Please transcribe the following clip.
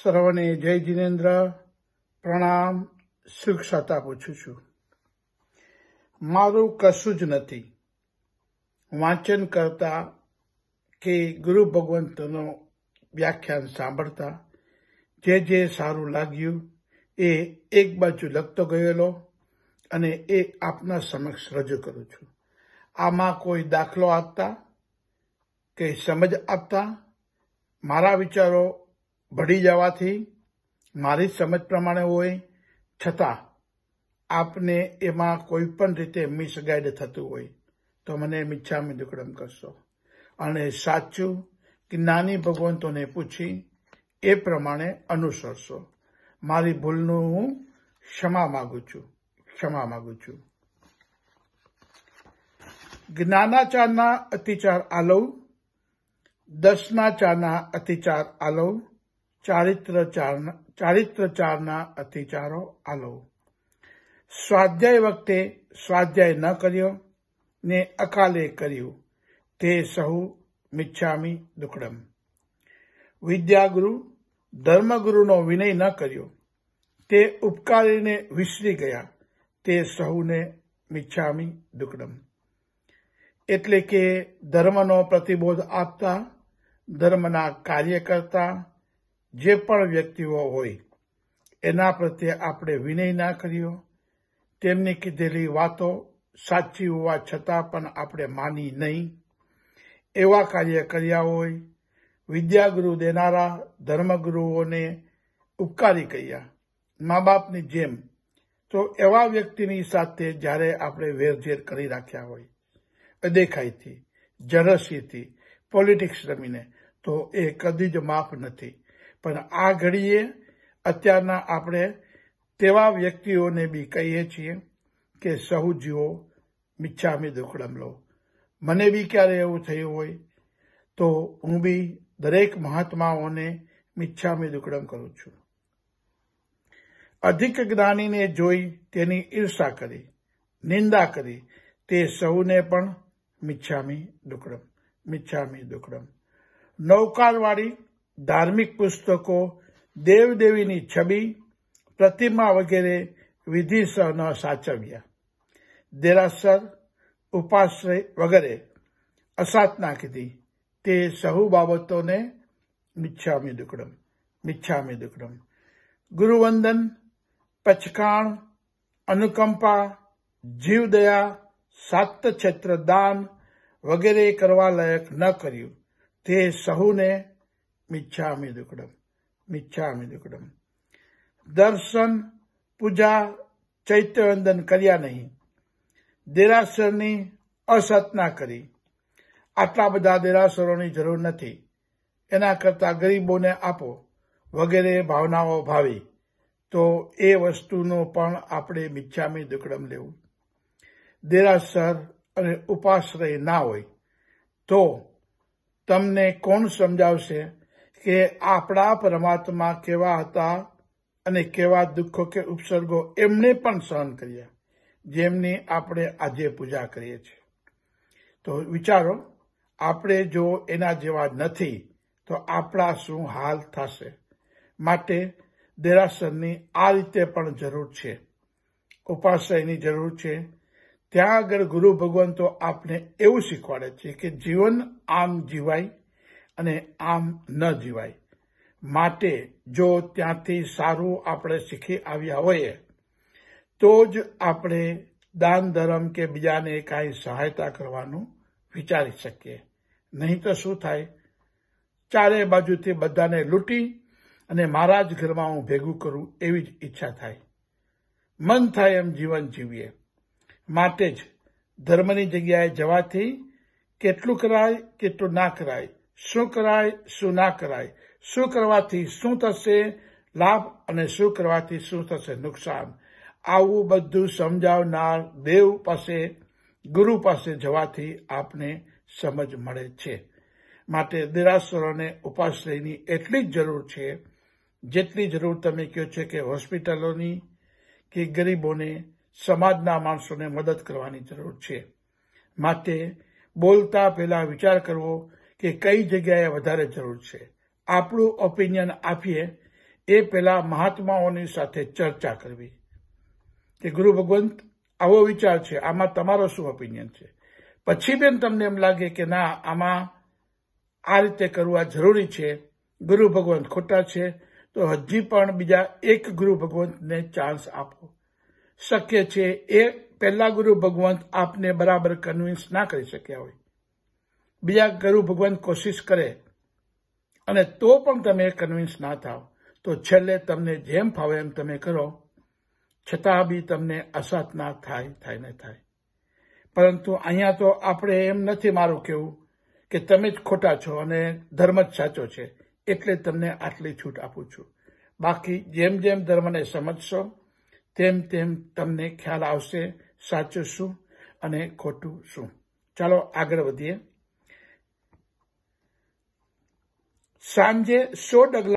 શ્રવણે જય જીનેન્દ્ર પ્રણામ શુભેચ્છા પૂછું છું મારું કશું જ નથી વાંચન કરતા કે ગુરુ ભગવંતનો વ્યાખ્યાન સાંભળતા જે જે સારું લાગ્યું એ એક બાજુ લખતો ગયેલો અને એ આપના સમક્ષ રજૂ કરું છું આમાં કોઈ દાખલો આપતા કે સમજ આપતા મારા વિચારો ભળી જવાથી મારી સમજ પ્રમાણે હોય છતાં આપને એમાં કોઈ પણ રીતે મિસગાઈડ થતું હોય તો મને મિચ્છામી દુકડમ કરશો અને સાચું કે નાની ભગવંતોને પૂછી એ પ્રમાણે અનુસરશો મારી ભૂલનું હું ક્ષમા માગું છું ક્ષમા માગું છું જ્ઞાનાચારના અતિચાર આલવ દસના ચારના અતિચાર આલવ ચારિત્રચારના ચારિત્રચારના અતિચારો આલો સ્વાધ્યાય વખતે સ્વાધ્યાય ન કર્યો ને અકાલે કર્યું તે સહુ મિચ્છામી દુકડમ વિદ્યાગુરુ ધર્મગુરુનો વિનય ન કર્યો તે ઉપકારીને વિસરી ગયા તે સહુને મિચ્છામી દુકડમ એટલે કે ધર્મનો પ્રતિબોધ આપતા ધર્મના કાર્ય કરતા જે પણ વ્યક્તિઓ હોય એના પ્રત્યે આપણે વિનય ના કર્યો તેમની કીધેલી વાતો સાચી હોવા છતાં પણ આપણે માની નહીં એવા કાર્ય કર્યા હોય વિદ્યાગુરુ દેનારા ધર્મગુરુઓને ઉપકારી કર્યા મા બાપની જેમ તો એવા વ્યક્તિની સાથે જ્યારે આપણે વેરઝેર કરી રાખ્યા હોય અદેખાઈથી જરસીથી પોલિટિક્સ રમીને તો એ કદી જ માફ નથી પણ આ ઘડીએ અત્યારના આપણે તેવા વ્યક્તિઓને બી કહીએ છીએ કે સહુ જીવો મિચ્છામી દુકડમ લો મને બી ક્યારે એવું થયું હોય તો હું બી દરેક મહાત્માઓને મિચ્છામી દુકડમ કરું છું અધિક જ્ઞાનીને જોઈ તેની ઈર્ષા કરી નિંદા કરી તે સૌને પણ મિચ્છામી દુકડમ મિચ્છામી દુકડમ નૌકારવાળી ધાર્મિક પુસ્તકો દેવદેવીની છબી પ્રતિમા વગેરે વિધિસર સાચવ્યા દેરાસર ઉપાશ્રય વગેરે અસાધના કીધી તે સહુ બાબતોને મિચ્છામી દુકડમ મિચ્છામી દુકડમ ગુરુવંદન પચકાણ અનુકંપા જીવદયા સાત સાત્યક્ષેત્ર દાન વગેરે કરવા લાયક ન કર્યું તે સહુને મિચ્છામી દુકડમ મિચ્છામી દુકડમ દર્શન પૂજા ચૈત્યવંદન કર્યા નહીં દેરાસરની અસતના કરી આટલા બધા દેરાસરોની જરૂર નથી એના કરતાં ગરીબોને આપો વગેરે ભાવનાઓ ભાવી તો એ વસ્તુનો પણ આપણે મિચ્છામી દુકડમ લેવું દેરાસર અને ઉપાશ્રય ના હોય તો તમને કોણ સમજાવશે કે આપણા પરમાત્મા કેવા હતા અને કેવા દુઃખો કે ઉપસર્ગો એમને પણ સહન કર્યા જેમની આપણે આજે પૂજા કરીએ છીએ તો વિચારો આપણે જો એના જેવા નથી તો આપણા શું હાલ થશે માટે દેરાસરની આ રીતે પણ જરૂર છે ઉપાસયની જરૂર છે ત્યાં આગળ ગુરુ ભગવાન તો આપણે એવું શીખવાડે છે કે જીવન આમ જીવાય અને આમ ન જીવાય માટે જો ત્યાંથી સારું આપણે શીખી આવ્યા હોઈએ તો જ આપણે દાન ધર્મ કે બીજાને કાંઈ સહાયતા કરવાનું વિચારી શકીએ નહીં તો શું થાય ચારે બાજુથી બધાને લૂંટી અને મારા જ ઘરમાં હું ભેગું કરું એવી જ ઈચ્છા થાય મન થાય એમ જીવન જીવીએ માટે જ ધર્મની જગ્યાએ જવાથી કેટલું કરાય કેટલું ના કરાય શું કરાય શું ના કરાય શું કરવાથી શું થશે લાભ અને શું કરવાથી શું થશે નુકસાન આવું બધું સમજાવનાર દેવ પાસે ગુરુ પાસે જવાથી આપને સમજ મળે છે માટે દેરાસરોને ઉપાશ્રયની એટલી જ જરૂર છે જેટલી જરૂર તમે કહો છો કે હોસ્પિટલોની કે ગરીબોને સમાજના માણસોને મદદ કરવાની જરૂર છે માટે બોલતા પહેલા વિચાર કરવો કે કઈ જગ્યાએ વધારે જરૂર છે આપણું ઓપિનિયન આપીએ એ પહેલા મહાત્માઓની સાથે ચર્ચા કરવી કે ગુરુ ભગવંત આવો વિચાર છે આમાં તમારો શું ઓપિનિયન છે પછી બેન તમને એમ લાગે કે ના આમાં આ રીતે કરવા જરૂરી છે ગુરુ ભગવંત ખોટા છે તો હજી પણ બીજા એક ગુરુ ભગવંતને ચાન્સ આપો શક્ય છે એ પહેલા ગુરુ ભગવંત આપને બરાબર કન્વિન્સ ના કરી શક્યા હોય બીજા ગરુ ભગવાન કોશિશ કરે અને તો પણ તમે કન્વિન્સ ના થાવ તો છેલ્લે તમને જેમ ફાવે એમ તમે કરો છતાં બી તમને અસત ના થાય થાય ને થાય પરંતુ અહીંયા તો આપણે એમ નથી મારું કેવું કે તમે જ ખોટા છો અને ધર્મ જ સાચો છે એટલે તમને આટલી છૂટ આપું છું બાકી જેમ જેમ ધર્મને સમજશો તેમ તેમ તમને ખ્યાલ આવશે સાચું શું અને ખોટું શું ચાલો આગળ વધીએ સાંજે સો ડગલા